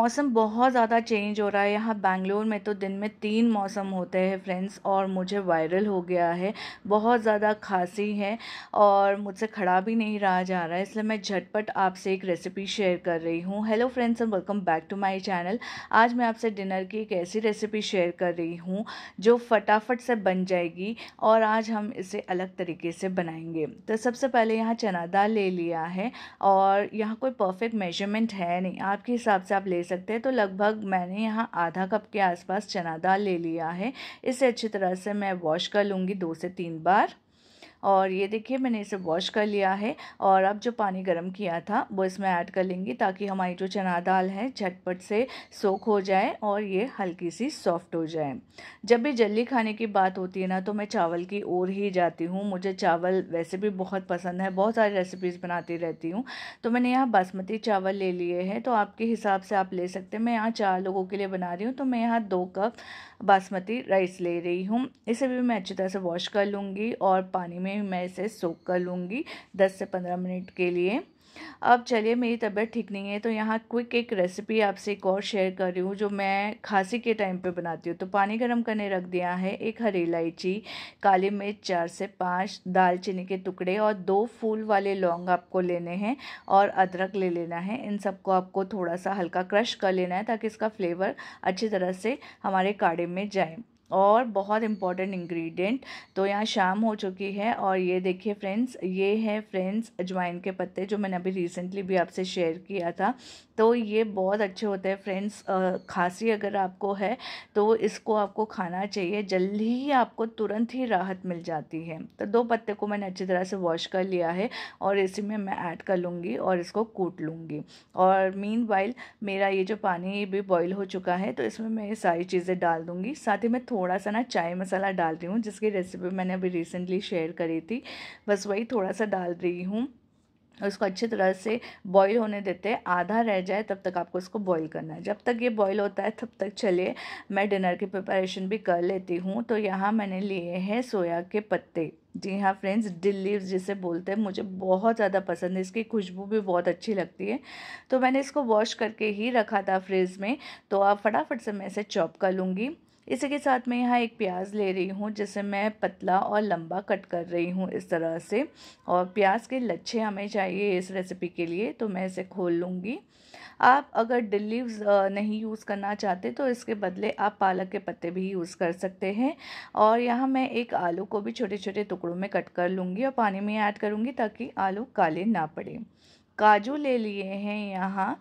मौसम बहुत ज़्यादा चेंज हो रहा है यहाँ बैंगलोर में तो दिन में तीन मौसम होते हैं फ्रेंड्स और मुझे वायरल हो गया है बहुत ज़्यादा खांसी है और मुझसे खड़ा भी नहीं रहा जा रहा है इसलिए मैं झटपट आपसे एक रेसिपी शेयर कर रही हूँ hello friends and welcome back to my channel आज मैं आपसे डिनर की एक ऐसी रेसिपी शेयर कर रही हूँ जो फटाफट से बन जाएगी और आज हम इसे अलग तरीके से बनाएंगे तो सबसे पहले यहाँ चना दाल ले लिया है और यहाँ कोई परफेक्ट मेजरमेंट है नहीं आपके हिसाब से आप ले सकते हैं तो लगभग मैंने यहाँ आधा कप के आसपास चना दाल ले लिया है इसे अच्छी तरह से मैं वॉश कर लूँगी दो से तीन बार और ये देखिए मैंने इसे वॉश कर लिया है और अब जो पानी गर्म किया था वो इसमें ऐड कर लेंगे ताकि हमारी जो चना दाल है झटपट से सोख हो जाए और ये हल्की सी सॉफ्ट हो जाए जब भी जल्दी खाने की बात होती है ना तो मैं चावल की ओर ही जाती हूँ मुझे चावल वैसे भी बहुत पसंद है बहुत सारी रेसिपीज़ बनाती रहती हूँ तो मैंने यहाँ बासमती चावल ले लिए हैं तो आपके हिसाब से आप ले सकते हैं मैं यहाँ चार लोगों के लिए बना रही हूँ तो मैं यहाँ दो कप बासमती राइस ले रही हूँ इसे भी मैं अच्छी तरह से वॉश कर लूँगी और पानी में मैं इसे सोख कर लूँगी दस से पंद्रह मिनट के लिए अब चलिए मेरी तबीयत ठीक नहीं है तो यहाँ क्विक एक रेसिपी आपसे एक और शेयर कर रही हूँ जो मैं खांसी के टाइम पे बनाती हूँ तो पानी गर्म करने रख दिया है एक हरी इलायची काली मिर्च चार से पाँच दालचीनी के टुकड़े और दो फूल वाले लौंग आपको लेने हैं और अदरक ले लेना है इन सबको आपको थोड़ा सा हल्का क्रश कर लेना है ताकि इसका फ्लेवर अच्छी तरह से हमारे काढ़े में जाए और बहुत इम्पॉर्टेंट इंग्रेडिएंट तो यहाँ शाम हो चुकी है और ये देखिए फ्रेंड्स ये है फ्रेंड्स अजवाइन के पत्ते जो मैंने अभी रिसेंटली भी आपसे शेयर किया था तो ये बहुत अच्छे होते हैं फ्रेंड्स खांसी अगर आपको है तो इसको आपको खाना चाहिए जल्दी ही आपको तुरंत ही राहत मिल जाती है तो दो पत्ते को मैंने अच्छी तरह से वॉश कर लिया है और इसी में मैं ऐड कर लूँगी और इसको कूट लूँगी और मीन मेरा ये जो पानी भी बॉयल हो चुका है तो इसमें मैं ये सारी चीज़ें डाल दूँगी साथ ही मैं थोड़ा थोड़ा सा ना चाय मसाला डाल रही हूँ जिसकी रेसिपी मैंने अभी रिसेंटली शेयर करी थी बस वही थोड़ा सा डाल रही हूँ उसको अच्छी तरह से बॉईल होने देते हैं आधा रह जाए तब तक आपको उसको बॉईल करना है जब तक ये बॉईल होता है तब तक चलिए मैं डिनर की प्रिपरेशन भी कर लेती हूँ तो यहाँ मैंने लिए हैं सोया के पत्ते जी हाँ फ्रेंड्स डिल लीव्स जिसे बोलते हैं मुझे बहुत ज़्यादा पसंद है इसकी खुशबू भी बहुत अच्छी लगती है तो मैंने इसको वॉश करके ही रखा था फ्रिज में तो आप फटाफट से मैं इसे चॉप कर लूँगी इसी के साथ मैं यहाँ एक प्याज ले रही हूँ जिसे मैं पतला और लंबा कट कर रही हूँ इस तरह से और प्याज के लच्छे हमें चाहिए इस रेसिपी के लिए तो मैं इसे खोल लूँगी आप अगर डिल नहीं यूज़ करना चाहते तो इसके बदले आप पालक के पत्ते भी यूज़ कर सकते हैं और यहाँ मैं एक आलू को भी छोटे छोटे टुकड़ों में कट कर लूँगी और पानी में ऐड करूँगी ताकि आलू काले ना पड़े काजू ले लिए हैं यहाँ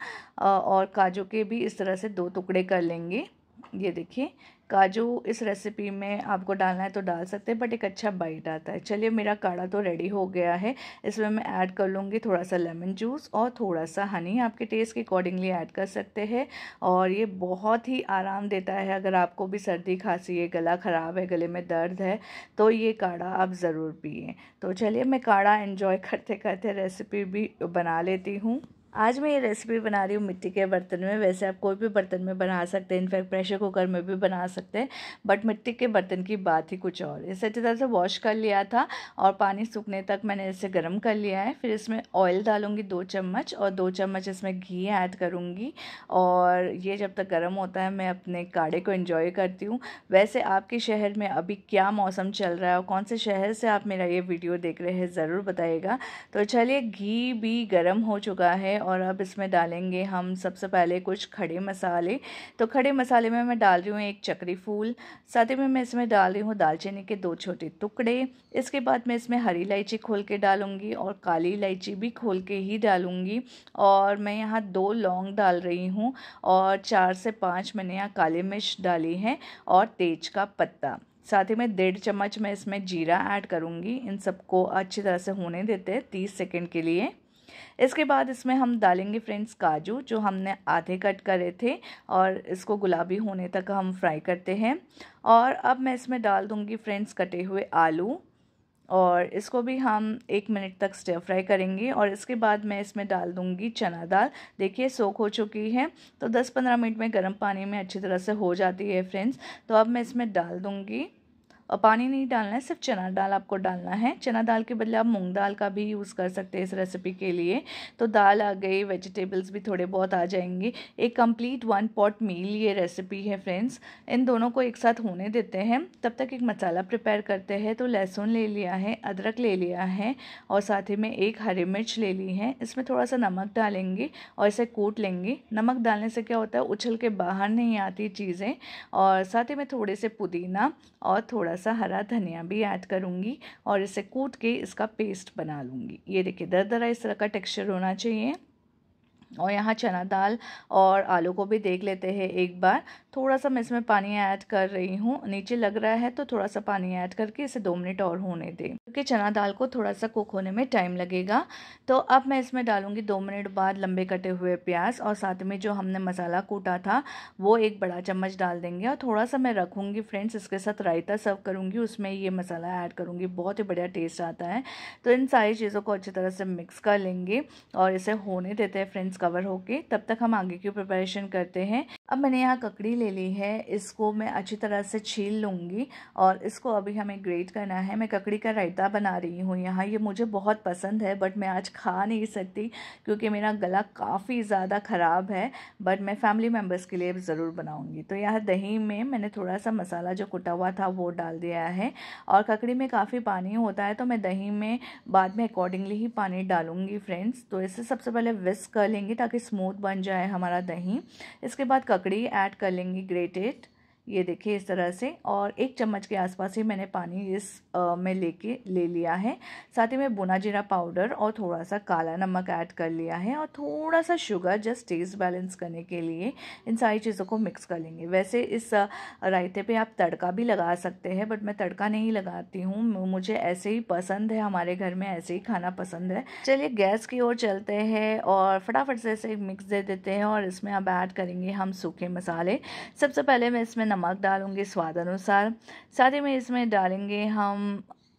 और काजू के भी इस तरह से दो टुकड़े कर लेंगे ये देखिए काजू इस रेसिपी में आपको डालना है तो डाल सकते हैं बट एक अच्छा बाइट आता है चलिए मेरा काढ़ा तो रेडी हो गया है इसमें मैं ऐड कर लूँगी थोड़ा सा लेमन जूस और थोड़ा सा हनी आपके टेस्ट के अकॉर्डिंगली ऐड कर सकते हैं और ये बहुत ही आराम देता है अगर आपको भी सर्दी खांसी है गला ख़राब है गले में दर्द है तो ये काढ़ा आप ज़रूर पिए तो चलिए मैं काढ़ा इन्जॉय करते करते रेसिपी भी बना लेती हूँ आज मैं ये रेसिपी बना रही हूँ मिट्टी के बर्तन में वैसे आप कोई भी बर्तन में बना सकते हैं इनफैक्ट प्रेशर कुकर में भी बना सकते हैं बट मिट्टी के बर्तन की बात ही कुछ और इसे अच्छी तरह से वॉश कर लिया था और पानी सूखने तक मैंने इसे गर्म कर लिया है फिर इसमें ऑयल डालूंगी दो चम्मच और दो चम्मच इसमें घी ऐड करूँगी और ये जब तक गर्म होता है मैं अपने काढ़े को इन्जॉय करती हूँ वैसे आपके शहर में अभी क्या मौसम चल रहा है और कौन से शहर से आप मेरा ये वीडियो देख रहे हैं ज़रूर बताइएगा तो चलिए घी भी गर्म हो चुका है और अब इसमें डालेंगे हम सबसे पहले कुछ खड़े मसाले तो खड़े मसाले में मैं डाल रही हूँ एक चक्री फूल साथ ही में मैं इसमें डाल रही हूँ दालचीनी के दो छोटे टुकड़े इसके बाद मैं इसमें हरी इलायची खोल के डालूँगी और काली इलायची भी खोल के ही डालूँगी और मैं यहाँ दो लौंग डाल रही हूँ और चार से पाँच मैंने यहाँ काली मिर्च डाली है और तेज का पत्ता साथ ही में डेढ़ चम्मच मैं इसमें जीरा ऐड करूँगी इन सबको अच्छी तरह से होने देते हैं तीस सेकेंड के लिए इसके बाद इसमें हम डालेंगे फ्रेंड्स काजू जो हमने आधे कट करे थे और इसको गुलाबी होने तक हम फ्राई करते हैं और अब मैं इसमें डाल दूँगी फ्रेंड्स कटे हुए आलू और इसको भी हम एक मिनट तक स्टर फ्राई करेंगे और इसके बाद मैं इसमें डाल दूंगी चना दाल देखिए सोख हो चुकी है तो 10-15 मिनट में गर्म पानी में अच्छी तरह से हो जाती है फ्रेंड्स तो अब मैं इसमें डाल दूंगी और पानी नहीं डालना है सिर्फ चना दाल आपको डालना है चना दाल के बदले आप मूंग दाल का भी यूज़ कर सकते हैं इस रेसिपी के लिए तो दाल आ गई वेजिटेबल्स भी थोड़े बहुत आ जाएंगे एक कंप्लीट वन पॉट मील ये रेसिपी है फ्रेंड्स इन दोनों को एक साथ होने देते हैं तब तक एक मसाला प्रिपेयर करते हैं तो लहसुन ले लिया है अदरक ले लिया है और साथ ही में एक हरी मिर्च ले ली है इसमें थोड़ा सा नमक डालेंगे और इसे कूट लेंगे नमक डालने से क्या होता है उछल के बाहर नहीं आती चीज़ें और साथ ही में थोड़े से पुदीना और थोड़ा सा हरा धनिया भी ऐड करूँगी और इसे कूट के इसका पेस्ट बना लूँगी ये देखिए दर दरा इस तरह का टेक्सचर होना चाहिए और यहाँ चना दाल और आलू को भी देख लेते हैं एक बार थोड़ा सा मैं इसमें पानी ऐड कर रही हूँ नीचे लग रहा है तो थोड़ा सा पानी ऐड करके इसे दो मिनट और होने दें क्योंकि चना दाल को थोड़ा सा कुक होने में टाइम लगेगा तो अब मैं इसमें डालूंगी दो मिनट बाद लंबे कटे हुए प्याज और साथ में जो हमने मसाला कूटा था वो एक बड़ा चम्मच डाल देंगे और थोड़ा सा मैं रखूँगी फ्रेंड्स इसके साथ रायता सर्व करूँगी उसमें ये मसाला ऐड करूँगी बहुत ही बढ़िया टेस्ट आता है तो इन सारी चीज़ों को अच्छी तरह से मिक्स कर लेंगे और इसे होने देते हैं फ्रेंड्स कवर होके तब तक हम आगे की प्रिपरेशन करते हैं अब मैंने यहाँ ककड़ी ले ली है इसको मैं अच्छी तरह से छील लूँगी और इसको अभी हमें ग्रेट करना है मैं ककड़ी का रायता बना रही हूँ यहाँ ये मुझे बहुत पसंद है बट मैं आज खा नहीं सकती क्योंकि मेरा गला काफ़ी ज़्यादा ख़राब है बट मैं फैमिली मेम्बर्स के लिए ज़रूर बनाऊँगी तो यहाँ दही में मैंने थोड़ा सा मसाला जो कुटा हुआ था वो डाल दिया है और ककड़ी में काफ़ी पानी होता है तो मैं दही में बाद में अकॉर्डिंगली ही पानी डालूँगी फ्रेंड्स तो इसे सबसे पहले विस्क कर लेंगे डालेंगे ताकि स्मूथ बन जाए हमारा दही इसके बाद ककड़ी ऐड कर लेंगे ग्रेटेड ये देखिए इस तरह से और एक चम्मच के आसपास ही मैंने पानी इस आ, में लेके ले लिया है साथ ही मैं बुना जीरा पाउडर और थोड़ा सा काला नमक ऐड कर लिया है और थोड़ा सा शुगर जस्ट टेस्ट बैलेंस करने के लिए इन सारी चीज़ों को मिक्स कर लेंगे वैसे इस रायते पे आप तड़का भी लगा सकते हैं बट मैं तड़का नहीं लगाती हूँ मुझे ऐसे ही पसंद है हमारे घर में ऐसे ही खाना पसंद है चलिए गैस की ओर चलते हैं और फटाफट से इसे मिक्स दे देते हैं और इसमें अब ऐड करेंगे हम सूखे मसाले सबसे पहले मैं इसमें नमक डालूँगी स्वाद अनुसार साथ ही में इसमें डालेंगे हम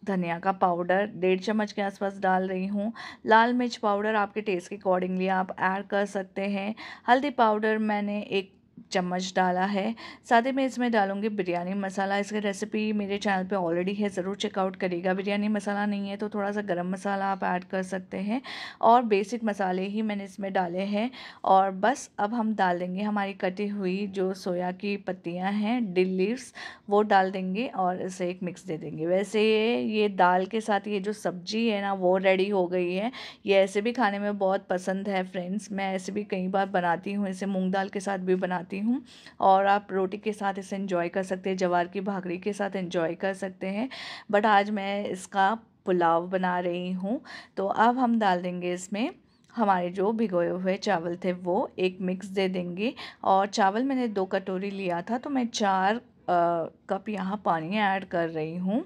धनिया का पाउडर डेढ़ चम्मच के आसपास डाल रही हूँ लाल मिर्च पाउडर आपके टेस्ट के अकॉर्डिंगली आप ऐड कर सकते हैं हल्दी पाउडर मैंने एक चम्मच डाला है साथ ही मैं इसमें डालूँगी बिरयानी मसाला इसकी रेसिपी मेरे चैनल पे ऑलरेडी है ज़रूर चेकआउट करिएगा बिरयानी मसाला नहीं है तो थोड़ा सा गरम मसाला आप ऐड कर सकते हैं और बेसिक मसाले ही मैंने इसमें डाले हैं और बस अब हम डाल देंगे हमारी कटी हुई जो सोया की पत्तियाँ हैं डिल लीव्स वो डाल देंगे और इसे एक मिक्स दे देंगे वैसे ये ये दाल के साथ ये जो सब्जी है ना वो रेडी हो गई है ये ऐसे भी खाने में बहुत पसंद है फ्रेंड्स मैं ऐसे भी कई बार बनाती हूँ इसे मूँग दाल के साथ भी बनाती हूँ और आप रोटी के साथ इसे इन्जॉय कर सकते हैं जवार की भाकरी के साथ इन्जॉय कर सकते हैं बट आज मैं इसका पुलाव बना रही हूँ तो अब हम डाल देंगे इसमें हमारे जो भिगोए हुए चावल थे वो एक मिक्स दे देंगे और चावल मैंने दो कटोरी लिया था तो मैं चार कप यहाँ पानी ऐड कर रही हूँ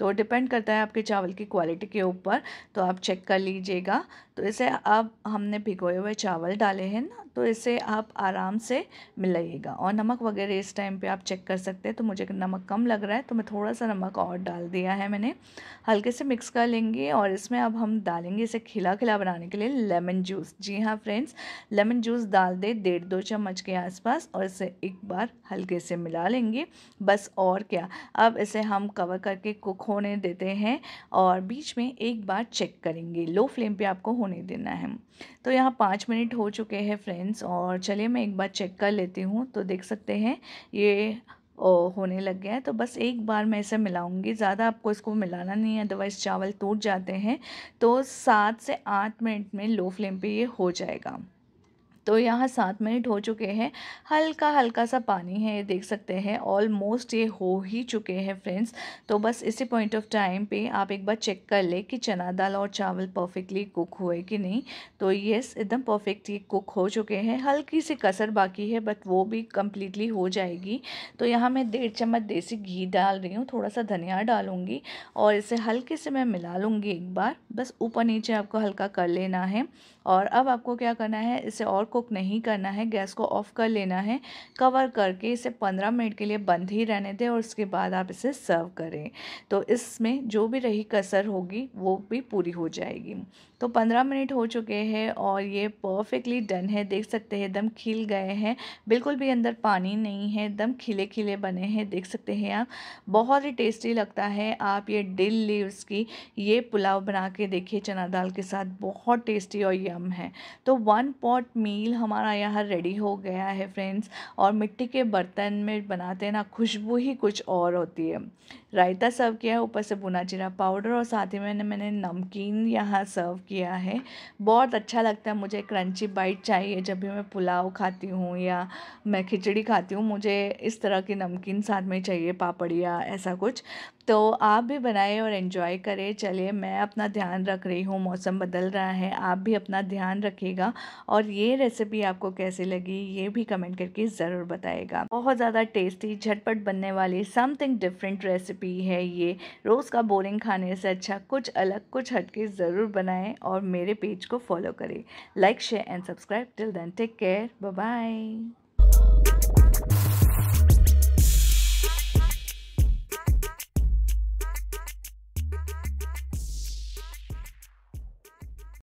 तो डिपेंड करता है आपके चावल की क्वालिटी के ऊपर तो आप चेक कर लीजिएगा तो इसे अब हमने भिगोए हुए चावल डाले हैं ना तो इसे आप आराम से मिलाइएगा और नमक वगैरह इस टाइम पे आप चेक कर सकते हैं तो मुझे नमक कम लग रहा है तो मैं थोड़ा सा नमक और डाल दिया है मैंने हल्के से मिक्स कर लेंगे और इसमें अब हम डालेंगे इसे खिला खिला बनाने के लिए लेमन जूस जी हाँ फ्रेंड्स लेमन जूस डाल दे डेढ़ दो चम्मच के आसपास और इसे एक बार हल्के से मिला लेंगे बस और क्या अब इसे हम कवर करके कुक होने देते हैं और बीच में एक बार चेक करेंगे लो फ्लेम पर आपको होने देना है तो यहाँ पाँच मिनट हो चुके हैं फ्रेंड्स और चलिए मैं एक बार चेक कर लेती हूँ तो देख सकते हैं ये होने लग गया है तो बस एक बार मैं इसे मिलाऊंगी ज़्यादा आपको इसको मिलाना नहीं है अदरवाइज़ चावल टूट जाते हैं तो सात से आठ मिनट में लो फ्लेम पे ये हो जाएगा तो यहाँ सात मिनट हो चुके हैं हल्का हल्का सा पानी है ये देख सकते हैं ऑलमोस्ट ये हो ही चुके हैं फ्रेंड्स तो बस इसी पॉइंट ऑफ टाइम पे आप एक बार चेक कर ले कि चना दाल और चावल परफेक्टली कुक हुए कि नहीं तो येस एकदम परफेक्ट ये कुक हो चुके हैं हल्की सी कसर बाकी है बट वो भी कम्प्लीटली हो जाएगी तो यहाँ मैं डेढ़ चम्मच देसी घी डाल रही हूँ थोड़ा सा धनिया डालूँगी और इसे हल्के से मैं मिला लूँगी एक बार बस ऊपर नीचे आपको हल्का कर लेना है और अब आपको क्या करना है इसे और कुक नहीं करना है गैस को ऑफ़ कर लेना है कवर करके इसे पंद्रह मिनट के लिए बंद ही रहने दें और उसके बाद आप इसे सर्व करें तो इसमें जो भी रही कसर होगी वो भी पूरी हो जाएगी तो पंद्रह मिनट हो चुके हैं और ये परफेक्टली डन है देख सकते हैं एकदम खिल गए हैं बिल्कुल भी अंदर पानी नहीं है एकदम खिले खिले बने हैं देख सकते हैं आप बहुत ही टेस्टी लगता है आप ये डिल लीव्स की ये पुलाव बना के देखिए चना दाल के साथ बहुत टेस्टी और यम है तो वन पॉट मी मील हमारा यहाँ रेडी हो गया है फ्रेंड्स और मिट्टी के बर्तन में बनाते ना खुशबू ही कुछ और होती है रायता सर्व किया है ऊपर से भुना जीरा पाउडर और साथ ही मैंने मैंने नमकीन यहाँ सर्व किया है बहुत अच्छा लगता है मुझे क्रंची बाइट चाहिए जब भी मैं पुलाव खाती हूँ या मैं खिचड़ी खाती हूँ मुझे इस तरह की नमकीन साथ में चाहिए पापड़ या ऐसा कुछ तो आप भी बनाएं और एंजॉय करें चलिए मैं अपना ध्यान रख रही हूँ मौसम बदल रहा है आप भी अपना ध्यान रखिएगा और ये रेसिपी आपको कैसे लगी ये भी कमेंट करके ज़रूर बताएगा बहुत ज़्यादा टेस्टी झटपट बनने वाली समथिंग डिफरेंट रेसिपी रेसिपी है ये रोज़ का बोरिंग खाने से अच्छा कुछ अलग कुछ हटके ज़रूर बनाएं और मेरे पेज को फॉलो करें like share and subscribe till then take care bye